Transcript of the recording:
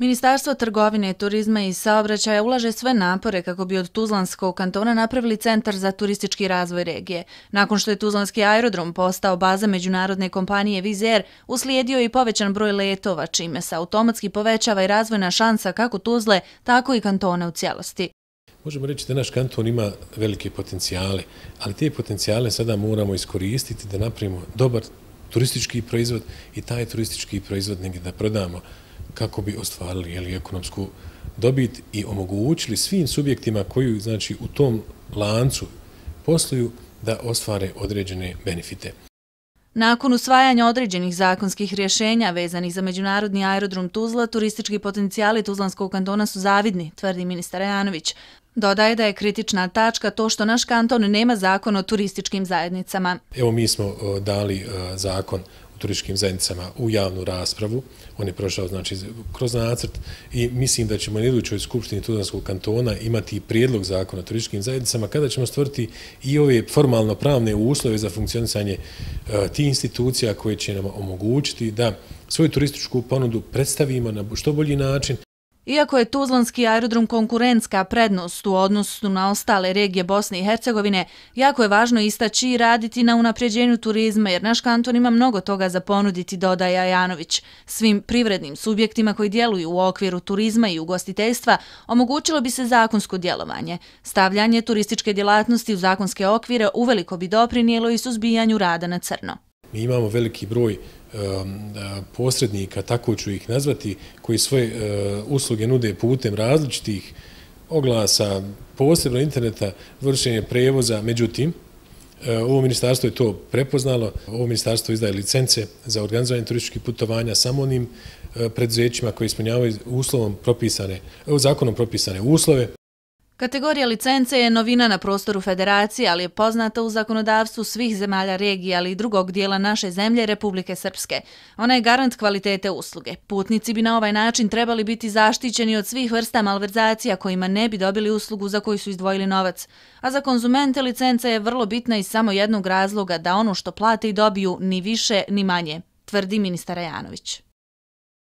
Ministarstvo trgovine, turizma i saobraćaja ulaže sve napore kako bi od Tuzlanskog kantona napravili centar za turistički razvoj regije. Nakon što je Tuzlanski aerodrom postao baza međunarodne kompanije Vizer, uslijedio i povećan broj letova, čime se automatski povećava i razvojna šansa kako Tuzle, tako i kantona u cijelosti. Možemo reći da naš kanton ima velike potencijale, ali te potencijale sada moramo iskoristiti da napravimo dobar turistički proizvod i taj turistički proizvod negdje da prodamo kako bi ostvarili jeli, ekonomsku dobit i omogućili svim subjektima koji znači, u tom lancu posluju da ostvare određene benefite. Nakon usvajanja određenih zakonskih rješenja vezanih za Međunarodni aerodrom Tuzla, turistički potencijali Tuzlanskog kantona su zavidni, tvrdi ministar Janović. Dodaje da je kritična tačka to što naš kanton nema zakon o turističkim zajednicama. Evo mi smo dali e, zakon turističkim zajednicama u javnu raspravu. On je prošao znači, kroz nacrt i mislim da ćemo na idućoj Skupštini Tuzanskog kantona imati prijedlog zakona turističkim zajednicama kada ćemo stvoriti i ove formalno-pravne uslove za funkcionisanje e, tih institucija koje će nam omogućiti da svoju turističku ponudu predstavimo na što bolji način Iako je Tuzlanski aerodrom konkurencka prednost u odnosu na ostale regije Bosne i Hercegovine, jako je važno istaći i raditi na unapređenju turizma jer naš kanton ima mnogo toga za ponuditi, dodaje Janović. Svim privrednim subjektima koji djeluju u okviru turizma i ugostiteljstva omogućilo bi se zakonsko djelovanje. Stavljanje turističke djelatnosti u zakonske okvire uveliko bi doprinijelo i suzbijanju rada na crno. Mi imamo veliki broj um, posrednika, tako ću ih nazvati, koji svoje uh, usluge nude putem različitih oglasa, posebno interneta, vršenje prevoza. Međutim, uh, ovo ministarstvo je to prepoznalo. Ovo ministarstvo izdaje licence za organizovanje turističkih putovanja samo onim uh, preduzećima koji ispunjavaju zakonom propisane uslove. Kategorija licence je novina na prostoru federacije, ali je poznata u zakonodavstvu svih zemalja regije, ali i drugog dijela naše zemlje Republike Srpske. Ona je garant kvalitete usluge. Putnici bi na ovaj način trebali biti zaštićeni od svih vrsta malverzacija kojima ne bi dobili uslugu za koju su izdvojili novac. A za konzumente licence je vrlo bitna iz samo jednog razloga da ono što plate i dobiju ni više ni manje, tvrdi ministar Ajanović.